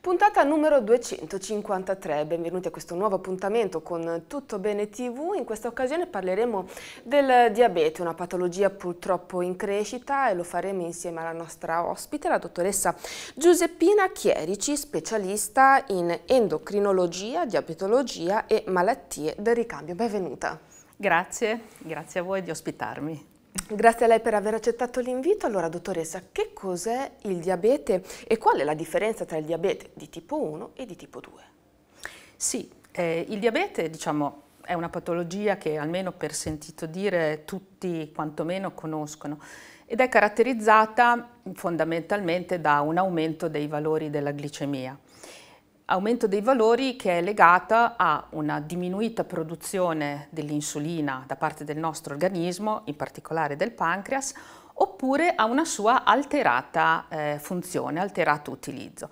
Puntata numero 253, benvenuti a questo nuovo appuntamento con Tutto Bene TV. In questa occasione parleremo del diabete, una patologia purtroppo in crescita e lo faremo insieme alla nostra ospite, la dottoressa Giuseppina Chierici, specialista in endocrinologia, diabetologia e malattie del ricambio. Benvenuta. Grazie, grazie a voi di ospitarmi. Grazie a lei per aver accettato l'invito. Allora, dottoressa, che cos'è il diabete e qual è la differenza tra il diabete di tipo 1 e di tipo 2? Sì, eh, il diabete, diciamo, è una patologia che almeno per sentito dire tutti quantomeno conoscono ed è caratterizzata fondamentalmente da un aumento dei valori della glicemia aumento dei valori che è legata a una diminuita produzione dell'insulina da parte del nostro organismo, in particolare del pancreas, oppure a una sua alterata eh, funzione, alterato utilizzo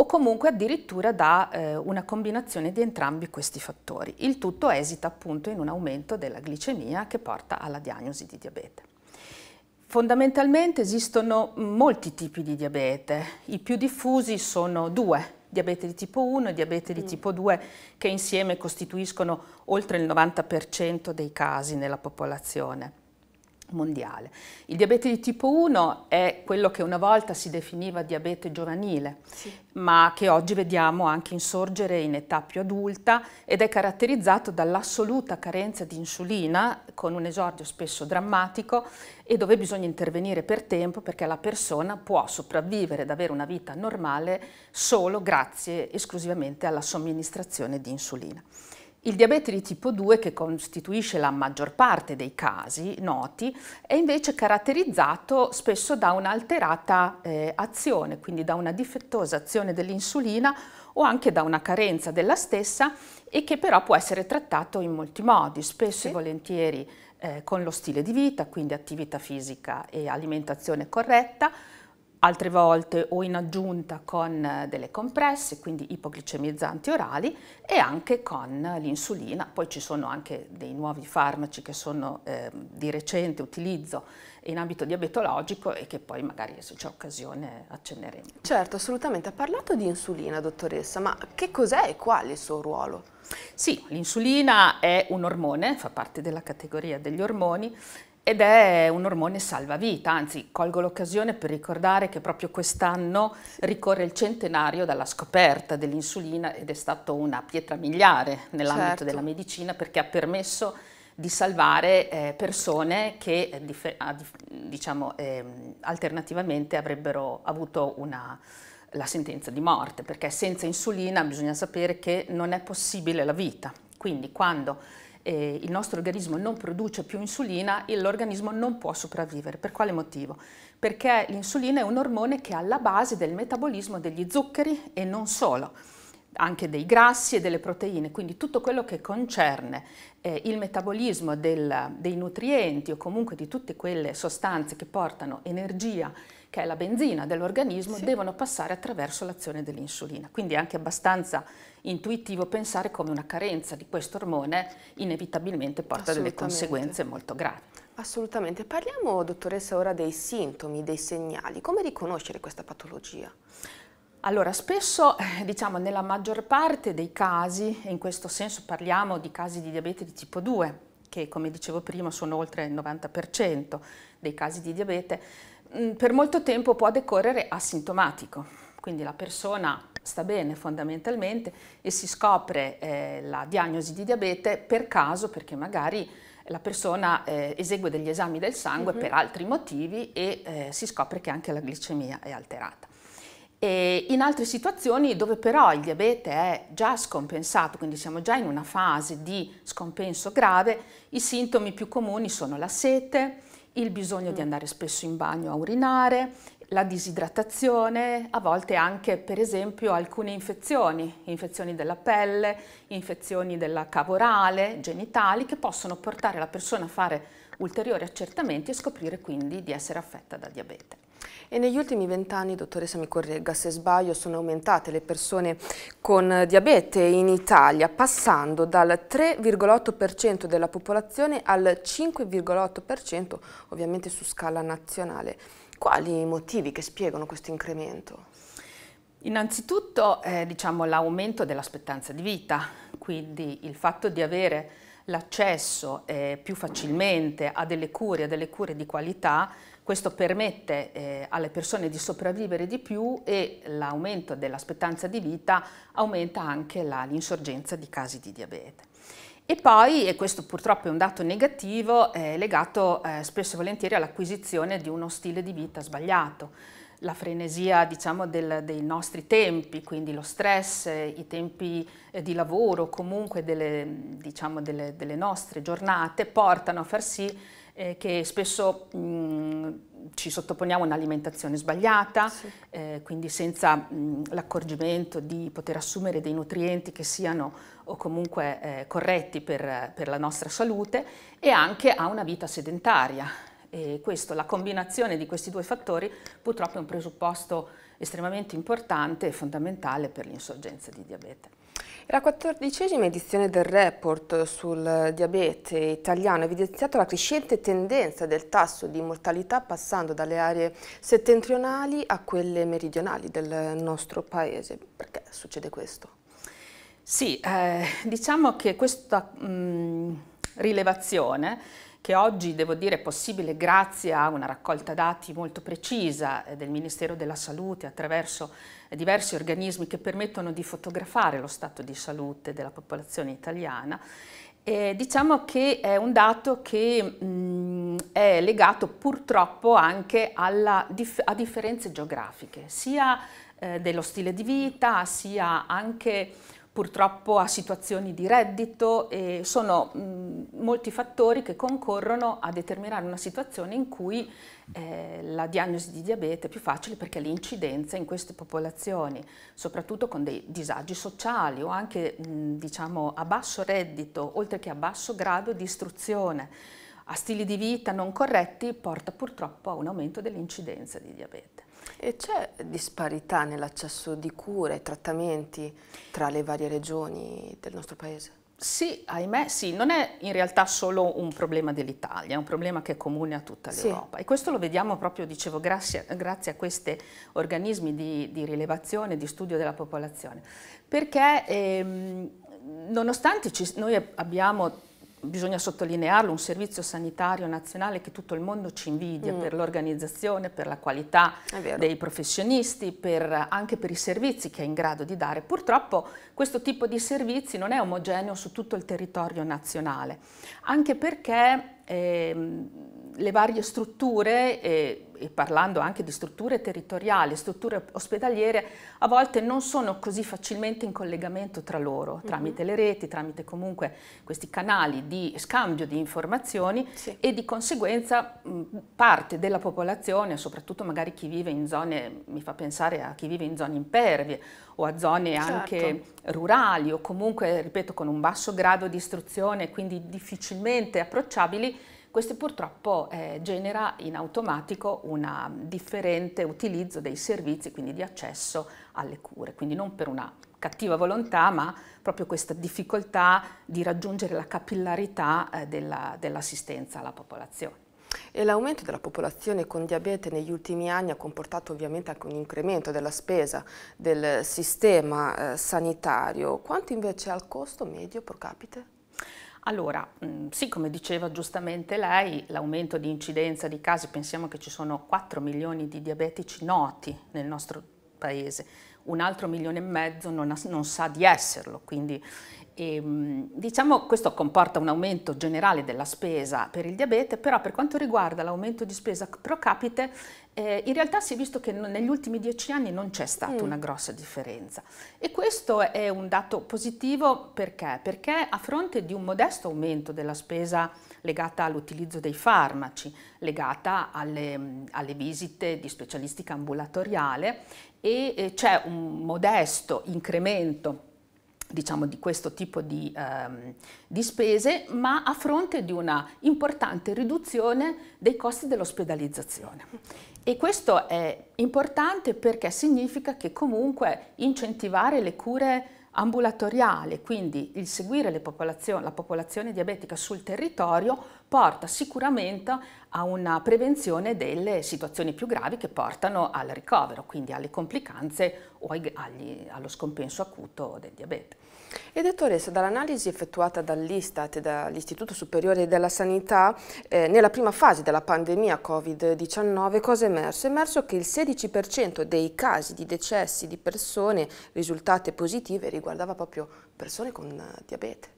o comunque addirittura da eh, una combinazione di entrambi questi fattori. Il tutto esita appunto in un aumento della glicemia che porta alla diagnosi di diabete. Fondamentalmente esistono molti tipi di diabete, i più diffusi sono due, diabete di tipo 1 e diabete di mm. tipo 2 che insieme costituiscono oltre il 90% dei casi nella popolazione mondiale. Il diabete di tipo 1 è quello che una volta si definiva diabete giovanile, sì. ma che oggi vediamo anche insorgere in età più adulta ed è caratterizzato dall'assoluta carenza di insulina, con un esordio spesso drammatico, e dove bisogna intervenire per tempo perché la persona può sopravvivere ed avere una vita normale solo grazie esclusivamente alla somministrazione di insulina. Il diabete di tipo 2, che costituisce la maggior parte dei casi noti, è invece caratterizzato spesso da un'alterata eh, azione, quindi da una difettosa azione dell'insulina o anche da una carenza della stessa e che però può essere trattato in molti modi, spesso sì. e volentieri eh, con lo stile di vita, quindi attività fisica e alimentazione corretta, altre volte o in aggiunta con eh, delle compresse, quindi ipoglicemizzanti orali e anche con l'insulina. Poi ci sono anche dei nuovi farmaci che sono eh, di recente utilizzo in ambito diabetologico e che poi magari se c'è occasione accenneremo. Certo, assolutamente. Ha parlato di insulina, dottoressa, ma che cos'è e qual è il suo ruolo? Sì, l'insulina è un ormone, fa parte della categoria degli ormoni ed è un ormone salvavita, anzi colgo l'occasione per ricordare che proprio quest'anno ricorre il centenario dalla scoperta dell'insulina ed è stato una pietra miliare nell'ambito certo. della medicina perché ha permesso di salvare eh, persone che eh, ah, diciamo, eh, alternativamente avrebbero avuto una, la sentenza di morte, perché senza insulina bisogna sapere che non è possibile la vita. Quindi quando eh, il nostro organismo non produce più insulina, l'organismo non può sopravvivere. Per quale motivo? Perché l'insulina è un ormone che è alla base del metabolismo degli zuccheri e non solo anche dei grassi e delle proteine, quindi tutto quello che concerne eh, il metabolismo del, dei nutrienti o comunque di tutte quelle sostanze che portano energia che è la benzina dell'organismo, sì. devono passare attraverso l'azione dell'insulina. Quindi è anche abbastanza intuitivo pensare come una carenza di questo ormone inevitabilmente porta a delle conseguenze molto gravi. Assolutamente. Parliamo, dottoressa, ora dei sintomi, dei segnali. Come riconoscere questa patologia? Allora, spesso, eh, diciamo, nella maggior parte dei casi, e in questo senso parliamo di casi di diabete di tipo 2, che come dicevo prima sono oltre il 90% dei casi di diabete, Mm, per molto tempo può decorrere asintomatico, quindi la persona sta bene fondamentalmente e si scopre eh, la diagnosi di diabete per caso perché magari la persona eh, esegue degli esami del sangue uh mhm. -huh. per altri motivi e eh, si scopre che anche la glicemia è alterata. E in altre situazioni dove però il diabete è già scompensato, quindi siamo già in una fase di scompenso grave, i sintomi più comuni sono la sete, il bisogno di mm. andare spesso in bagno a urinare, la disidratazione, a volte anche per esempio alcune infezioni, infezioni della pelle, infezioni della cavorale, genitali, che possono portare la persona a fare ulteriori accertamenti e scoprire quindi di essere affetta da diabete. E negli ultimi vent'anni, dottoressa mi corregga se sbaglio, sono aumentate le persone con diabete in Italia, passando dal 3,8% della popolazione al 5,8%, ovviamente su scala nazionale. Quali motivi che spiegano questo incremento? Innanzitutto eh, diciamo, l'aumento dell'aspettanza di vita, quindi il fatto di avere l'accesso eh, più facilmente a delle cure, a delle cure di qualità, questo permette eh, alle persone di sopravvivere di più e l'aumento dell'aspettanza di vita aumenta anche l'insorgenza di casi di diabete. E poi, e questo purtroppo è un dato negativo, è legato eh, spesso e volentieri all'acquisizione di uno stile di vita sbagliato la frenesia diciamo, del, dei nostri tempi, quindi lo stress, i tempi eh, di lavoro, comunque delle, diciamo, delle, delle nostre giornate, portano a far sì eh, che spesso mh, ci sottoponiamo a un'alimentazione sbagliata, sì. eh, quindi senza l'accorgimento di poter assumere dei nutrienti che siano o comunque eh, corretti per, per, la nostra salute e anche a una vita sedentaria, e questo, la combinazione di questi due fattori purtroppo è un presupposto estremamente importante e fondamentale per l'insorgenza di diabete. La quattordicesima edizione del report sul diabete italiano ha evidenziato la crescente tendenza del tasso di mortalità passando dalle aree settentrionali a quelle meridionali del nostro paese. Perché succede questo? Sì, eh, diciamo che questa mh, mm, rilevazione che oggi devo dire è possibile grazie a una raccolta dati molto precisa eh, del Ministero della Salute attraverso eh, diversi organismi che permettono di fotografare lo stato di salute della popolazione italiana. E diciamo che è un dato che mh, mm, è legato purtroppo anche dif a differenze geografiche, sia eh, dello stile di vita, sia anche purtroppo a situazioni di reddito e sono mh, molti fattori che concorrono a determinare una situazione in cui eh, la diagnosi di diabete è più facile perché l'incidenza in queste popolazioni, soprattutto con dei disagi sociali o anche mh, diciamo, a basso reddito, oltre che a basso grado di istruzione, a stili di vita non corretti, porta purtroppo a un aumento dell'incidenza di diabete. E c'è disparità nell'accesso di cure e trattamenti tra le varie regioni del nostro paese? Sì, ahimè sì, non è in realtà solo un problema dell'Italia, è un problema che è comune a tutta l'Europa sì. e questo lo vediamo proprio, dicevo, grazie, grazie a questi organismi di, di, rilevazione, di studio della popolazione, perché ehm, nonostante ci, noi abbiamo bisogna sottolinearlo, un servizio sanitario nazionale che tutto il mondo ci invidia mm. per l'organizzazione, per la qualità dei professionisti, per, anche per i servizi che è in grado di dare. Purtroppo questo tipo di servizi non è omogeneo su tutto il territorio nazionale, anche perché eh, le varie strutture... Eh, e parlando anche di strutture territoriali, strutture ospedaliere, a volte non sono così facilmente in collegamento tra loro, mhm. tramite mm -hmm. le reti, tramite comunque questi canali di scambio di informazioni sì. e di conseguenza mh, parte della popolazione, soprattutto magari chi vive in zone, mi fa pensare a chi vive in zone impervie o a zone certo. anche rurali o comunque, ripeto, con un basso grado di istruzione, quindi difficilmente approcciabili, questo purtroppo eh, genera in automatico un differente utilizzo dei servizi, quindi di accesso alle cure, quindi non per una cattiva volontà, ma proprio questa difficoltà di raggiungere la capillarità eh, dell'assistenza alla popolazione. E l'aumento della popolazione con diabete negli ultimi anni ha comportato ovviamente anche un incremento della spesa del sistema eh, sanitario. Quanto invece al costo medio pro capite? Allora, mm, sì, come diceva giustamente lei, l'aumento di incidenza di casi, pensiamo che ci sono 4 milioni di diabetici noti nel nostro paese, un altro milione e mezzo non, ha, non sa di esserlo, quindi e, ehm, diciamo questo comporta un aumento generale della spesa per il diabete, però per quanto riguarda l'aumento di spesa pro capite eh, in realtà si è visto che negli ultimi dieci anni non c'è stata mm. una grossa differenza e questo è un dato positivo perché? Perché a fronte di un modesto aumento della spesa legata all'utilizzo dei farmaci, legata alle, mm, alle visite di specialistica ambulatoriale e eh, c'è un modesto incremento diciamo di questo tipo di, ehm, di, spese, ma a fronte di una importante riduzione dei costi dell'ospedalizzazione. E questo è importante perché significa che comunque incentivare le cure ambulatoriali, quindi il seguire popolazio la popolazione diabetica sul territorio, porta sicuramente a una prevenzione delle situazioni più gravi che portano al ricovero, quindi alle complicanze o agli, allo scompenso acuto del diabete. E dottoressa, dall'analisi effettuata dall'Istat e dall'Istituto Superiore della Sanità, eh, nella prima fase della pandemia Covid-19, cosa è emerso? È emerso che il 16% dei casi di decessi di persone risultate positive riguardava proprio persone con eh, diabete.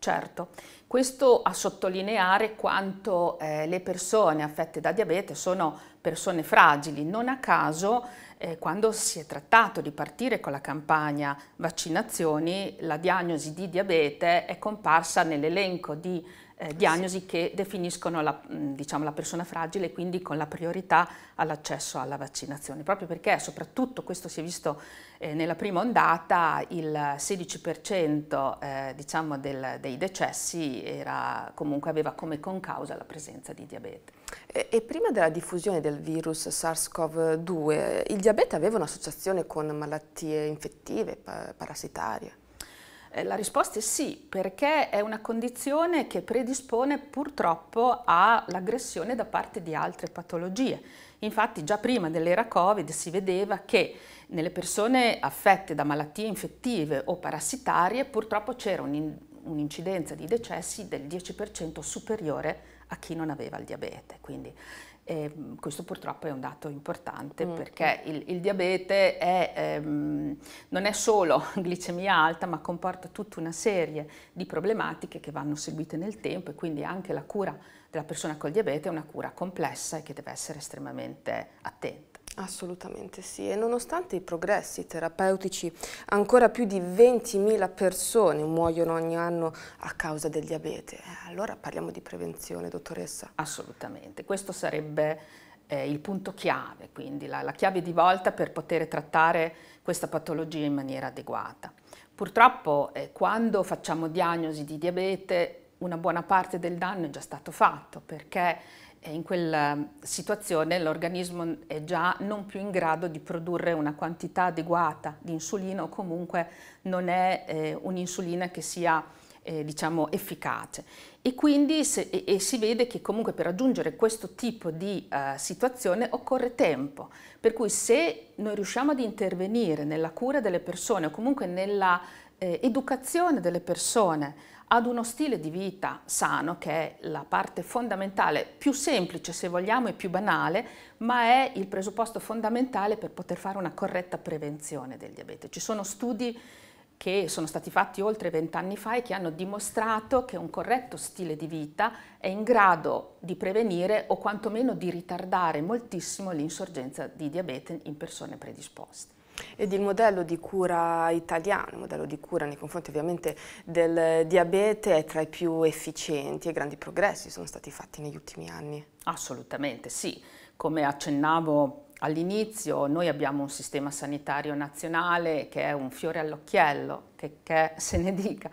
Certo, questo a sottolineare quanto eh, le persone affette da diabete sono persone fragili. Non a caso, eh, quando si è trattato di partire con la campagna vaccinazioni, la diagnosi di diabete è comparsa nell'elenco di eh, diagnosi che definiscono la, mm, diciamo, la persona fragile e quindi con la priorità all'accesso alla vaccinazione, proprio perché soprattutto questo si è visto eh, nella prima ondata, il 16% eh, diciamo del, dei decessi era, comunque aveva come concausa la presenza di diabete. E, e prima della diffusione del virus SARS-CoV-2, il diabete aveva un'associazione con malattie infettive, pa parassitarie? Eh, la risposta è sì, perché è una condizione che predispone purtroppo all'aggressione da parte di altre patologie. Infatti già prima dell'era Covid si vedeva che nelle persone affette da malattie infettive o parassitarie purtroppo c'era un'incidenza di decessi del 10% superiore a chi non aveva il diabete. Quindi e mm, questo purtroppo è un dato importante mm. perché mm. il, il diabete è, ehm, non è solo glicemia alta ma comporta tutta una serie di problematiche che vanno seguite nel tempo e quindi anche la cura della persona col diabete è una cura complessa e che deve essere estremamente attenta. Assolutamente sì e nonostante i progressi terapeutici ancora più di 20.000 persone muoiono ogni anno a causa del diabete. Eh, allora parliamo di prevenzione, dottoressa. Assolutamente, questo sarebbe eh, il punto chiave, quindi la, la chiave di volta per poter trattare questa patologia in maniera adeguata. Purtroppo eh, quando facciamo diagnosi di diabete una buona parte del danno è già stato fatto perché e in quella situazione l'organismo è già non più in grado di produrre una quantità adeguata di insulina o comunque non è eh, un'insulina che sia eh, diciamo efficace e quindi se, e, e si vede che comunque per raggiungere questo tipo di uh, situazione occorre tempo per cui se noi riusciamo ad intervenire nella cura delle persone o comunque nella eh, educazione delle persone ad uno stile di vita sano, che è la parte fondamentale, più semplice se vogliamo e più banale, ma è il presupposto fondamentale per poter fare una corretta prevenzione del diabete. Ci sono studi che sono stati fatti oltre vent'anni fa e che hanno dimostrato che un corretto stile di vita è in grado di prevenire o quantomeno di ritardare moltissimo l'insorgenza di diabete in persone predisposte. Ed il modello di cura italiano, il modello di cura nei confronti ovviamente del diabete è tra i più efficienti e grandi progressi sono stati fatti negli ultimi anni. Assolutamente sì, come accennavo all'inizio noi abbiamo un sistema sanitario nazionale che è un fiore all'occhiello, che, che se ne dica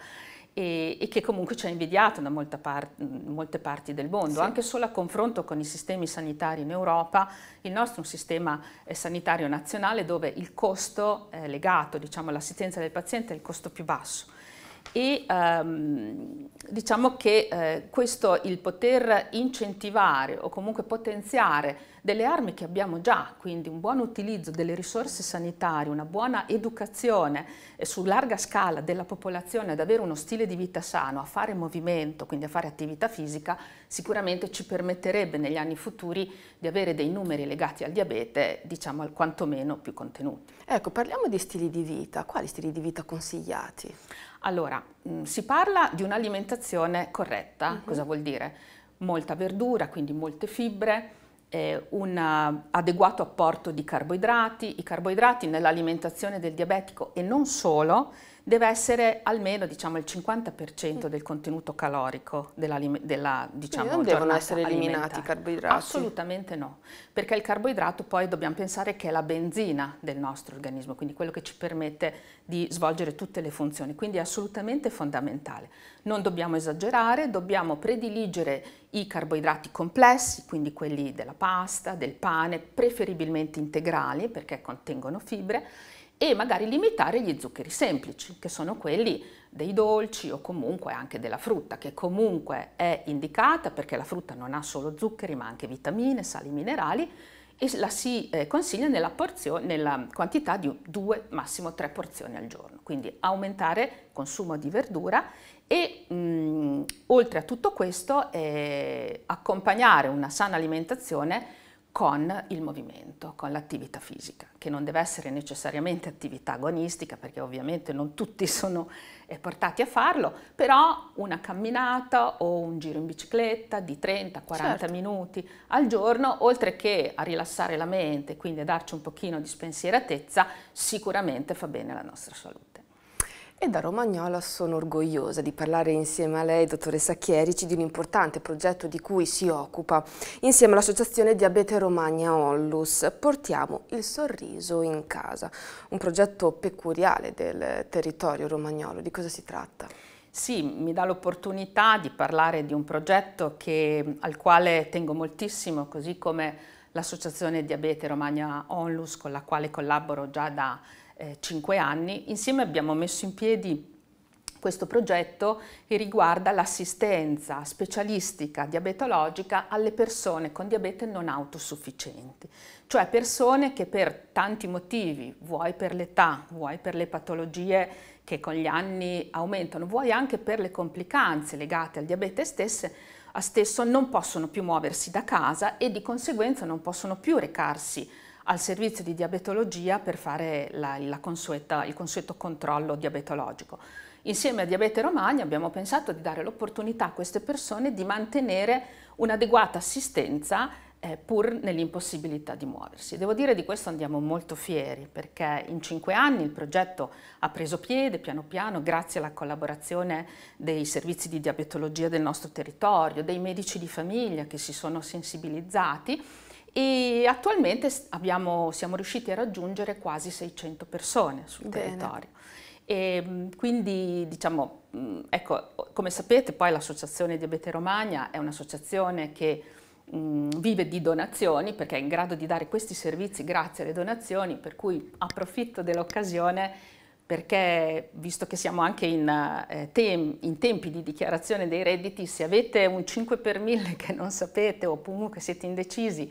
e, e che comunque ci ha invidiato da par molte parti del mondo, sì. anche solo a confronto con i sistemi sanitari in Europa, il nostro è un sistema eh, sanitario nazionale dove il costo eh, legato diciamo, all'assistenza del paziente è il costo più basso e ehm, diciamo che eh, questo il poter incentivare o comunque potenziare delle armi che abbiamo già, quindi un buon utilizzo delle risorse sanitarie, una buona educazione eh, su larga scala della popolazione ad avere uno stile di vita sano, a fare movimento, quindi a fare attività fisica, sicuramente ci permetterebbe negli anni futuri di avere dei numeri legati al diabete, diciamo al quantomeno più contenuti. Ecco, parliamo di stili di vita. Quali stili di vita consigliati? Allora, mh, mm, si parla di un'alimentazione corretta. Uh mhm. -huh. Cosa vuol dire? Molta verdura, quindi molte fibre, eh, un eh, adeguato apporto di carboidrati, i carboidrati nell'alimentazione del diabetico e non solo, deve essere almeno diciamo, il 50% del contenuto calorico della, della diciamo, non devono essere eliminati i carboidrati? Assolutamente no, perché il carboidrato poi dobbiamo pensare che è la benzina del nostro organismo, quindi quello che ci permette di svolgere tutte le funzioni, quindi è assolutamente fondamentale. Non dobbiamo esagerare, dobbiamo prediligere i carboidrati complessi, quindi quelli della pasta, del pane, preferibilmente integrali perché contengono fibre, e magari limitare gli zuccheri semplici, che sono quelli dei dolci o comunque anche della frutta, che comunque è indicata perché la frutta non ha solo zuccheri ma anche vitamine, sali minerali e la si eh, consiglia nella, porzione, nella quantità di due, massimo tre porzioni al giorno. Quindi aumentare il consumo di verdura e mh, mm, oltre a tutto questo eh, accompagnare una sana alimentazione con il movimento, con l'attività fisica, che non deve essere necessariamente attività agonistica, perché ovviamente non tutti sono eh, portati a farlo, però una camminata o un giro in bicicletta di 30-40 certo. minuti al giorno, oltre che a rilassare la mente, quindi a darci un pochino di spensieratezza, sicuramente fa bene alla nostra salute. E da Romagnola sono orgogliosa di parlare insieme a lei, dottoressa Chierici, di un importante progetto di cui si occupa insieme all'Associazione Diabete Romagna Onlus, Portiamo il sorriso in casa, un progetto peculiare del territorio romagnolo. Di cosa si tratta? Sì, mi dà l'opportunità di parlare di un progetto che, al quale tengo moltissimo, così come l'Associazione Diabete Romagna Onlus, con la quale collaboro già da eh, cinque anni, insieme abbiamo messo in piedi questo progetto che riguarda l'assistenza specialistica diabetologica alle persone con diabete non autosufficienti, cioè persone che per tanti motivi, vuoi per l'età, vuoi per le patologie che con gli anni aumentano, vuoi anche per le complicanze legate al diabete stesse, a stesso non possono più muoversi da casa e di conseguenza non possono più recarsi al servizio di diabetologia per fare la, la consueta, il consueto controllo diabetologico. Insieme a Diabete Romagna abbiamo pensato di dare l'opportunità a queste persone di mantenere un'adeguata assistenza eh, pur nell'impossibilità di muoversi. Devo dire di questo andiamo molto fieri perché in cinque anni il progetto ha preso piede piano piano grazie alla collaborazione dei servizi di diabetologia del nostro territorio, dei medici di famiglia che si sono sensibilizzati e attualmente abbiamo, siamo riusciti a raggiungere quasi 600 persone sul Bene. territorio. E mm, quindi diciamo, mm, ecco, come sapete poi l'Associazione Diabete Romagna è un'associazione che mh, mm, vive di donazioni perché è in grado di dare questi servizi grazie alle donazioni, per cui approfitto dell'occasione perché visto che siamo anche in, eh, tem in, tempi di dichiarazione dei redditi, se avete un 5 per 1000 che non sapete o comunque siete indecisi,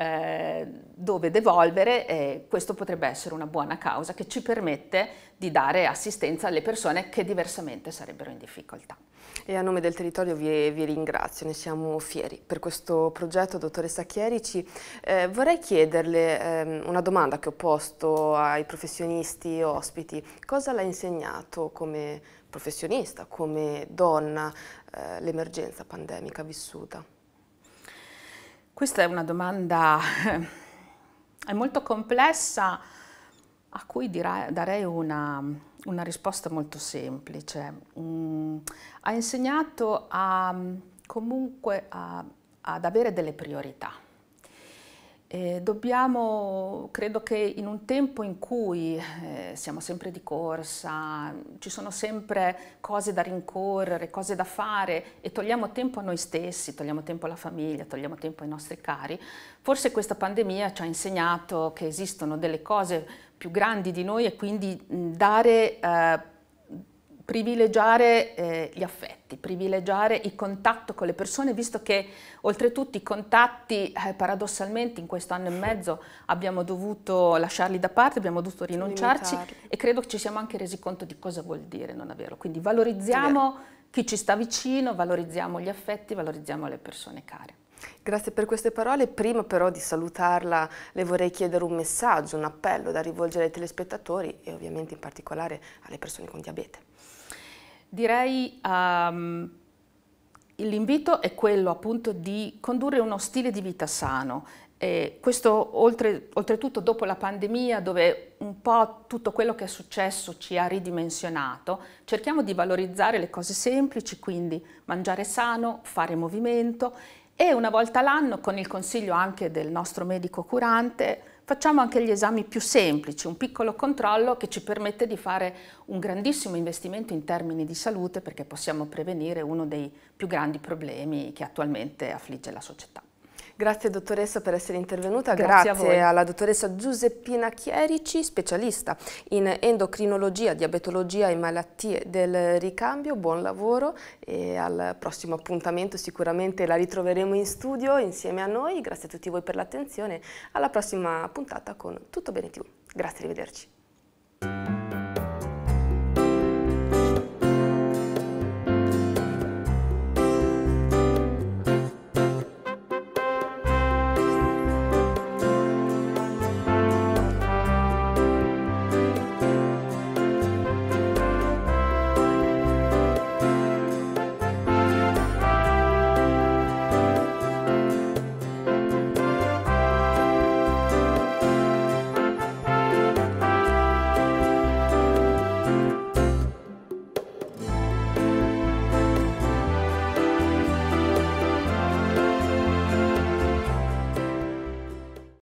eh, dove devolvere e questo potrebbe essere una buona causa che ci permette di dare assistenza alle persone che diversamente sarebbero in difficoltà. E a nome del territorio vi, vi ringrazio, ne siamo fieri. Per questo progetto, dottoressa Chierici, eh, vorrei chiederle eh, una domanda che ho posto ai professionisti ospiti. Cosa l'ha insegnato come professionista, come donna, eh, l'emergenza pandemica vissuta? Questa è una domanda è molto complessa a cui direi, darei una, una, risposta molto semplice. Mm, ha insegnato a, comunque a, ad avere delle priorità. Eh, dobbiamo, credo che in un tempo in cui eh, siamo sempre di corsa, ci sono sempre cose da rincorrere, cose da fare e togliamo tempo a noi stessi, togliamo tempo alla famiglia, togliamo tempo ai nostri cari, forse questa pandemia ci ha insegnato che esistono delle cose più grandi di noi e quindi dare eh, privilegiare eh, gli affetti, privilegiare il contatto con le persone, visto che oltretutto i contatti eh, paradossalmente in questo anno e mezzo abbiamo dovuto lasciarli da parte, abbiamo dovuto rinunciarci Limitarli. e credo che ci siamo anche resi conto di cosa vuol dire non averlo. Quindi valorizziamo chi ci sta vicino, valorizziamo gli affetti, valorizziamo le persone care. Grazie per queste parole. Prima però di salutarla le vorrei chiedere un messaggio, un appello da rivolgere ai telespettatori e ovviamente in particolare alle persone con diabete. Direi um, l'invito è quello appunto di condurre uno stile di vita sano. E questo oltre, oltretutto dopo la pandemia dove un po' tutto quello che è successo ci ha ridimensionato, cerchiamo di valorizzare le cose semplici, quindi mangiare sano, fare movimento e una volta l'anno con il consiglio anche del nostro medico curante Facciamo anche gli esami più semplici, un piccolo controllo che ci permette di fare un grandissimo investimento in termini di salute perché possiamo prevenire uno dei più grandi problemi che attualmente affligge la società. Grazie dottoressa per essere intervenuta, grazie, grazie alla dottoressa Giuseppina Chierici, specialista in endocrinologia, diabetologia e malattie del ricambio, buon lavoro e al prossimo appuntamento sicuramente la ritroveremo in studio insieme a noi, grazie a tutti voi per l'attenzione, alla prossima puntata con Tutto Bene TV, grazie, arrivederci.